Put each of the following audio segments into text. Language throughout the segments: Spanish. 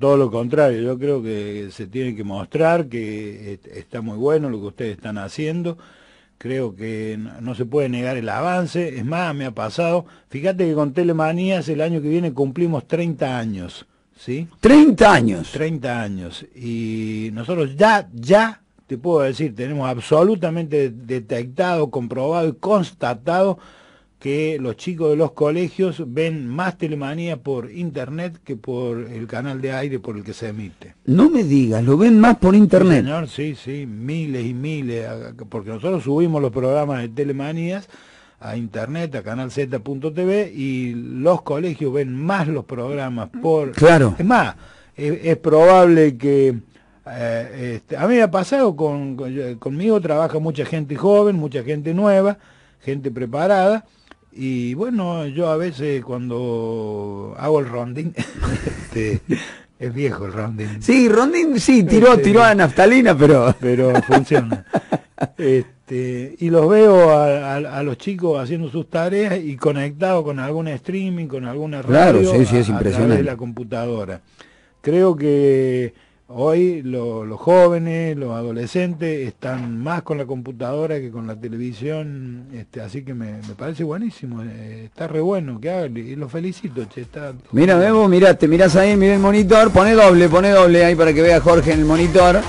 Todo lo contrario, yo creo que se tiene que mostrar que está muy bueno lo que ustedes están haciendo. Creo que no se puede negar el avance. Es más, me ha pasado. Fíjate que con Telemanías el año que viene cumplimos 30 años. ¿Sí? 30 años. 30 años. Y nosotros ya, ya, te puedo decir, tenemos absolutamente detectado, comprobado y constatado que los chicos de los colegios ven más telemanía por internet que por el canal de aire por el que se emite. No me digas, lo ven más por internet. señor, sí, sí, miles y miles, porque nosotros subimos los programas de telemanías a internet, a canalz.tv y los colegios ven más los programas por... Claro. Es más, es, probable que... Eh, este, a mí me ha pasado, conmigo trabaja mucha gente joven, mucha gente nueva, gente preparada, y bueno, yo a veces cuando hago el rondín, este, es viejo el rondín. Sí, rondín sí, tiró, este, tiró a naftalina, pero... Pero funciona. Este, y los veo a, los chicos haciendo sus tareas y conectados con algún streaming, con alguna radio es a, impresionante. de la computadora. Creo que Hoy los jóvenes, los adolescentes están más con la computadora que con la televisión, este, así que me, parece buenísimo, eh, está re bueno que hagan y los felicito. está... Mira, vemos, mirá, te mirás ahí, mira el monitor, pone doble, pone doble ahí para que vea Jorge en el monitor.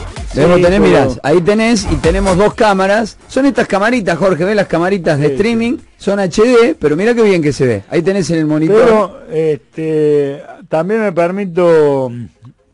ahí tenés y tenemos dos cámaras. Son estas camaritas, Jorge, ven las camaritas de streaming? Son HD, pero mira qué bien que se ve. Ahí tenés en el monitor. Pero este, también me permito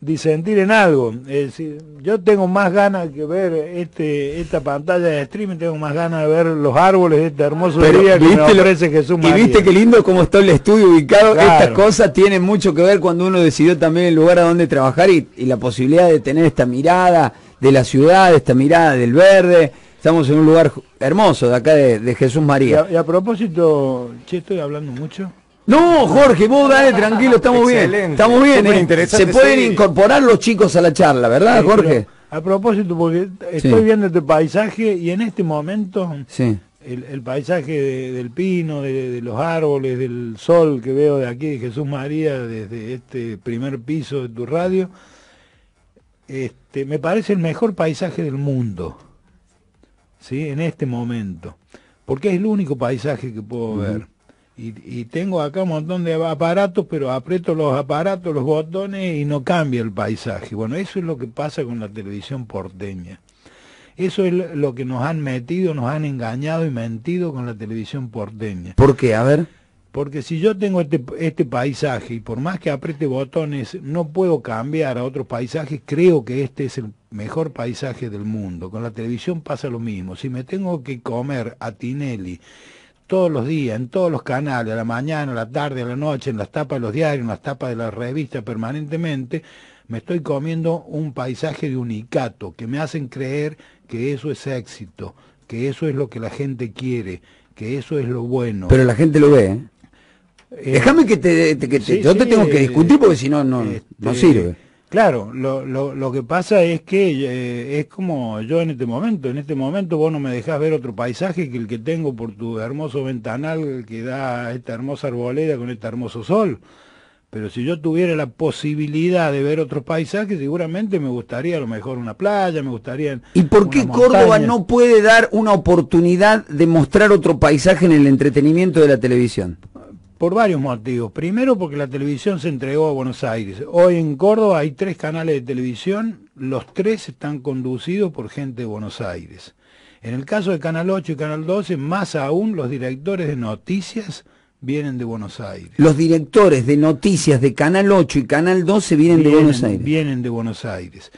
disentir en algo. Es eh, decir, yo tengo más ganas de ver este esta pantalla de streaming, tengo más ganas de ver los árboles de este hermoso día que me ofrece Jesús María. Y viste qué lindo cómo está el estudio ubicado. Estas cosas tienen mucho que ver cuando uno decidió también el lugar a donde trabajar y, la posibilidad de tener esta mirada de la ciudad, esta mirada del verde. Estamos en un lugar hermoso de acá de, Jesús María. Y a, propósito, che, estoy hablando mucho. No, Jorge, vos dale tranquilo, estamos bien. Estamos bien, eh. Se pueden incorporar los chicos a la charla, ¿verdad, Jorge? A propósito, porque estoy viendo este paisaje y en este momento Sí. el, paisaje del pino, de, los árboles, del sol que veo de aquí de Jesús María desde este primer piso de tu radio, este, me parece el mejor paisaje del mundo, ¿sí? En este momento, porque es el único paisaje que puedo ver. Y, tengo acá un montón de aparatos, pero aprieto los aparatos, los botones y no cambia el paisaje. Bueno, eso es lo que pasa con la televisión porteña. Eso es lo que nos han metido, nos han engañado y mentido con la televisión porteña. ¿Por qué? A ver. Porque si yo tengo este, este paisaje y por más que apriete botones no puedo cambiar a otros paisajes, creo que este es el mejor paisaje del mundo. Con la televisión pasa lo mismo. Si me tengo que comer a Tinelli todos los días, en todos los canales, a la mañana, a la tarde, a la noche, en las tapas de los diarios, en las tapas de las revistas permanentemente, me estoy comiendo un paisaje de unicato, que me hacen creer que eso es éxito, que eso es lo que la gente quiere, que eso es lo bueno. Pero la gente lo ve, ¿eh? Eh, Déjame que te, yo te tengo que eh, discutir porque si no, no este, sirve. Claro, lo, que pasa es que eh, es como yo en este momento, en este momento vos no me dejás ver otro paisaje que el que tengo por tu hermoso ventanal que da esta hermosa arboleda con este hermoso sol. Pero si yo tuviera la posibilidad de ver otro paisaje, seguramente me gustaría a lo mejor una playa, me gustaría... ¿Y por qué Córdoba no puede dar una oportunidad de mostrar otro paisaje en el entretenimiento de la televisión? Por varios motivos. Primero porque la televisión se entregó a Buenos Aires. Hoy en Córdoba hay tres canales de televisión, los tres están conducidos por gente de Buenos Aires. En el caso de Canal 8 y Canal 12, más aún los directores de noticias vienen de Buenos Aires. Los directores de noticias de Canal 8 y Canal 12 vienen, de Buenos Aires. Vienen de Buenos Aires.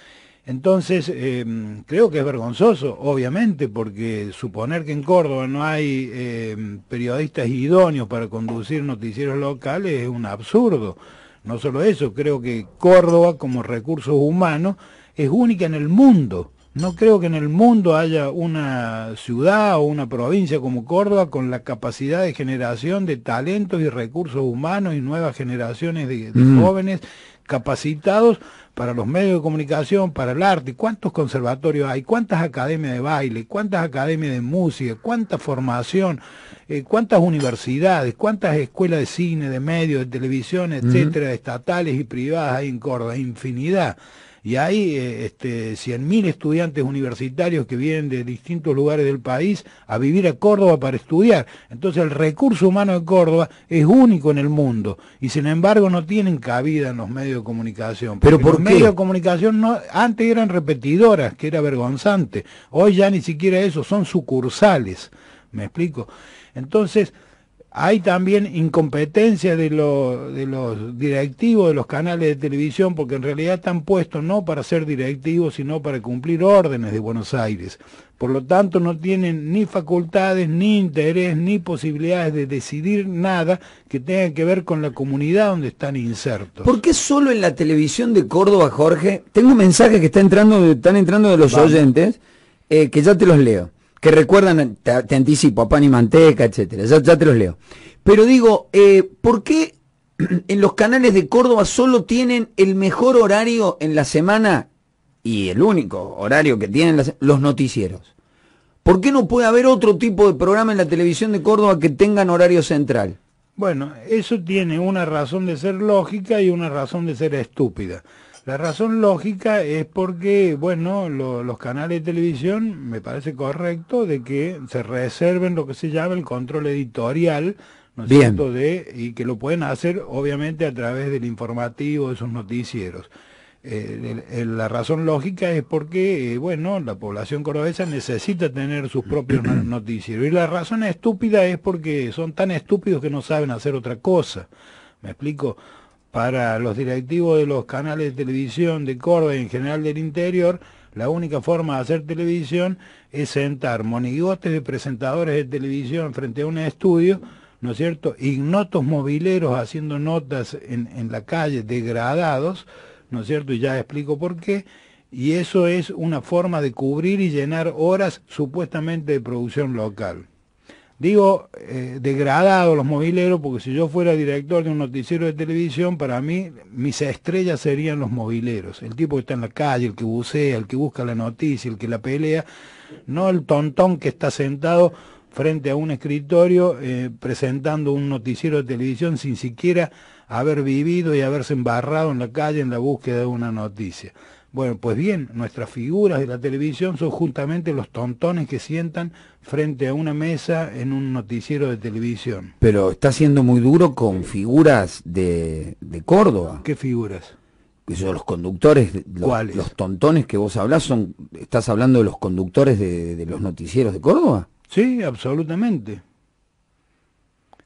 Entonces, em, creo que es vergonzoso, obviamente, porque suponer que en Córdoba no hay em, periodistas idóneos para conducir noticieros locales es un absurdo. No solo eso, creo que Córdoba como recursos humanos es única en el mundo. No creo que en el mundo haya una ciudad o una provincia como Córdoba con la capacidad de generación de talentos y recursos humanos y nuevas generaciones de, mm. jóvenes capacitados para los medios de comunicación, para el arte, cuántos conservatorios hay, cuántas academias de baile, cuántas academias de música, cuánta formación, eh, cuántas universidades, cuántas escuelas de cine, de medios, de televisión, etcétera, estatales y privadas hay en Córdoba, infinidad y hay eh, este, 100.000 estudiantes universitarios que vienen de distintos lugares del país a vivir a Córdoba para estudiar. Entonces el recurso humano de Córdoba es único en el mundo y sin embargo no tienen cabida en los medios de comunicación. Pero por los medios de comunicación no, antes eran repetidoras, que era vergonzante. Hoy ya ni siquiera eso, son sucursales. ¿Me explico? Entonces... Hay también incompetencia de, los directivos de los canales de televisión, porque en realidad están puestos no para ser directivos, sino para cumplir órdenes de Buenos Aires. Por lo tanto, no tienen ni facultades, ni interés, ni posibilidades de decidir nada que tenga que ver con la comunidad donde están insertos. ¿Por qué solo en la televisión de Córdoba, Jorge? Tengo mensajes que está entrando, están entrando de los oyentes, eh, que ya te los leo que recuerdan, te, anticipo, a pan y manteca, etcétera. Ya, te los leo. Pero digo, eh, ¿por qué en los canales de Córdoba solo tienen el mejor horario en la semana y el único horario que tienen los noticieros? ¿Por qué no puede haber otro tipo de programa en la televisión de Córdoba que tengan horario central? Bueno, eso tiene una razón de ser lógica y una razón de ser estúpida. La razón lógica es porque, bueno, los canales de televisión me parece correcto de que se reserven lo que se llama el control editorial, ¿no es cierto? De, y que lo pueden hacer obviamente a través del informativo, de sus noticieros. Eh, la razón lógica es porque, eh, bueno, la población cordobesa necesita tener sus propios noticieros. Y la razón estúpida es porque son tan estúpidos que no saben hacer otra cosa. ¿Me explico? para los directivos de los canales de televisión de Córdoba y en general del interior, la única forma de hacer televisión es sentar monigotes de presentadores de televisión frente a un estudio, ¿no es cierto? Ignotos mobileros haciendo notas en, en la calle, degradados, ¿no es cierto? Y ya explico por qué. Y eso es una forma de cubrir y llenar horas supuestamente de producción local. Digo eh, degradados los mobileros porque si yo fuera director de un noticiero de televisión, para mí mis estrellas serían los mobileros. El tipo que está en la calle, el que bucea, el que busca la noticia, el que la pelea, no el tontón que está sentado frente a un escritorio eh, presentando un noticiero de televisión sin siquiera haber vivido y haberse embarrado en la calle en la búsqueda de una noticia. Bueno, pues bien, nuestras figuras de la televisión son justamente los tontones que sientan frente a una mesa en un noticiero de televisión. Pero está siendo muy duro con figuras de, de Córdoba. ¿Qué figuras? Son los conductores, los, los, tontones que vos hablás, son, ¿estás hablando de los conductores de, de los noticieros de Córdoba? Sí, absolutamente.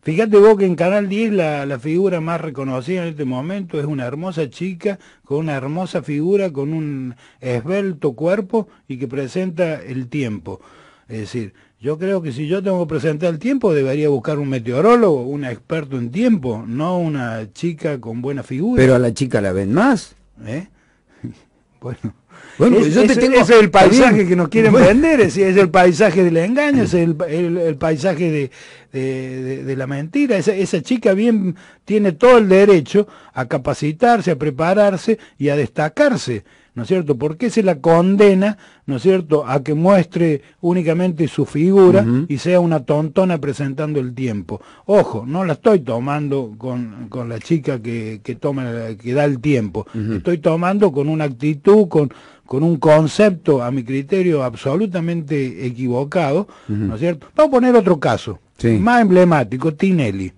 Fíjate vos que en Canal 10 la, la, figura más reconocida en este momento es una hermosa chica con una hermosa figura, con un esbelto cuerpo y que presenta el tiempo. Es decir, yo creo que si yo tengo que presentar el tiempo debería buscar un meteorólogo, un experto en tiempo, no una chica con buena figura. Pero a la chica la ven más. ¿Eh? Bueno, pues yo te es el paisaje que nos quieren vender, es, el paisaje del engaño, es el, paisaje de, la mentira. Esa, esa, chica bien tiene todo el derecho a capacitarse, a prepararse y a destacarse. ¿no es cierto? ¿Por qué se la condena, ¿no es cierto?, a que muestre únicamente su figura y sea una tontona presentando el tiempo. Ojo, no la estoy tomando con, con la chica que, toma, que da el tiempo. Estoy tomando con una actitud, con, con un concepto, a mi criterio, absolutamente equivocado, ¿no es cierto? Vamos a poner otro caso, más emblemático, Tinelli.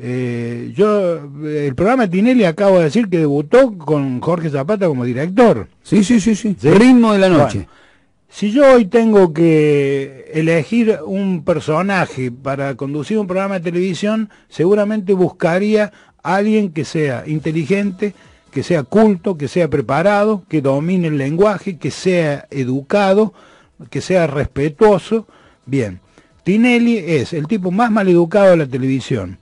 Eh, yo, el programa Tinelli acabo de decir que debutó con Jorge Zapata como director. Sí, sí, sí, sí. Ritmo de la noche. si yo hoy tengo que elegir un personaje para conducir un programa de televisión, seguramente buscaría alguien que sea inteligente, que sea culto, que sea preparado, que domine el lenguaje, que sea educado, que sea respetuoso. Bien, Tinelli es el tipo más maleducado de la televisión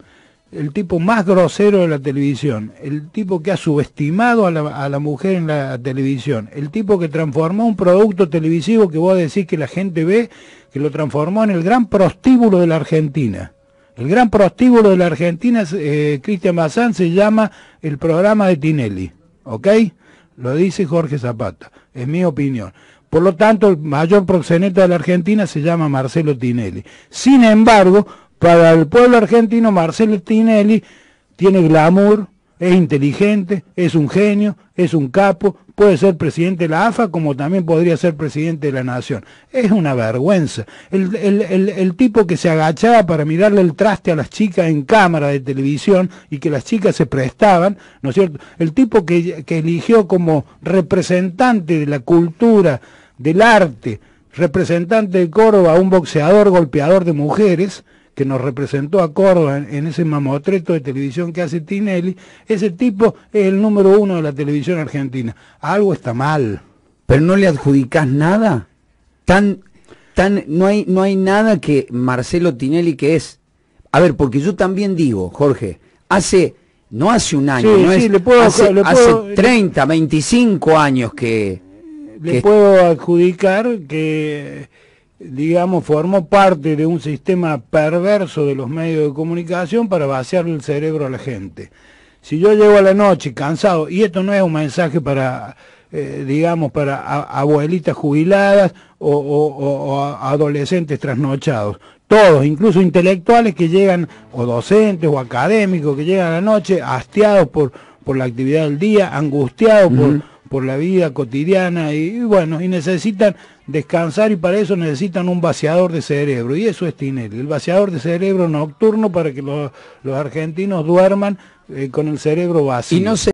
el tipo más grosero de la televisión, el tipo que ha subestimado a la, a la, mujer en la televisión, el tipo que transformó un producto televisivo que vos decís que la gente ve, que lo transformó en el gran prostíbulo de la Argentina. El gran prostíbulo de la Argentina, eh, Cristian Bazán, se llama el programa de Tinelli, ¿ok? Lo dice Jorge Zapata, es mi opinión. Por lo tanto, el mayor proxeneta de la Argentina se llama Marcelo Tinelli. Sin embargo, para el pueblo argentino, Marcelo Tinelli tiene glamour, es inteligente, es un genio, es un capo, puede ser presidente de la AFA como también podría ser presidente de la Nación. Es una vergüenza. El, tipo que se agachaba para mirarle el traste a las chicas en cámara de televisión y que las chicas se prestaban, ¿no es cierto? El tipo que, que eligió como representante de la cultura, del arte, representante de Córdoba, un boxeador, golpeador de mujeres, que nos representó a Córdoba en ese mamotreto de televisión que hace Tinelli, ese tipo es el número uno de la televisión argentina. Algo está mal. ¿Pero no le adjudicás nada? Tan, tan, no hay, no hay nada que Marcelo Tinelli que es. A ver, porque yo también digo, Jorge, hace, no hace un año, no es, hace, 30, 25 años que... Le puedo adjudicar que digamos, formó parte de un sistema perverso de los medios de comunicación para vaciarle el cerebro a la gente. Si yo llego a la noche cansado, y esto no es un mensaje para, eh, digamos, para abuelitas jubiladas o, adolescentes trasnochados, todos, incluso intelectuales que llegan, o docentes o académicos que llegan a la noche hastiados por, por la actividad del día, angustiados por por la vida cotidiana y, bueno, y necesitan descansar y para eso necesitan un vaciador de cerebro y eso es Tinelli, el vaciador de cerebro nocturno para que los, argentinos duerman eh, con el cerebro vacío.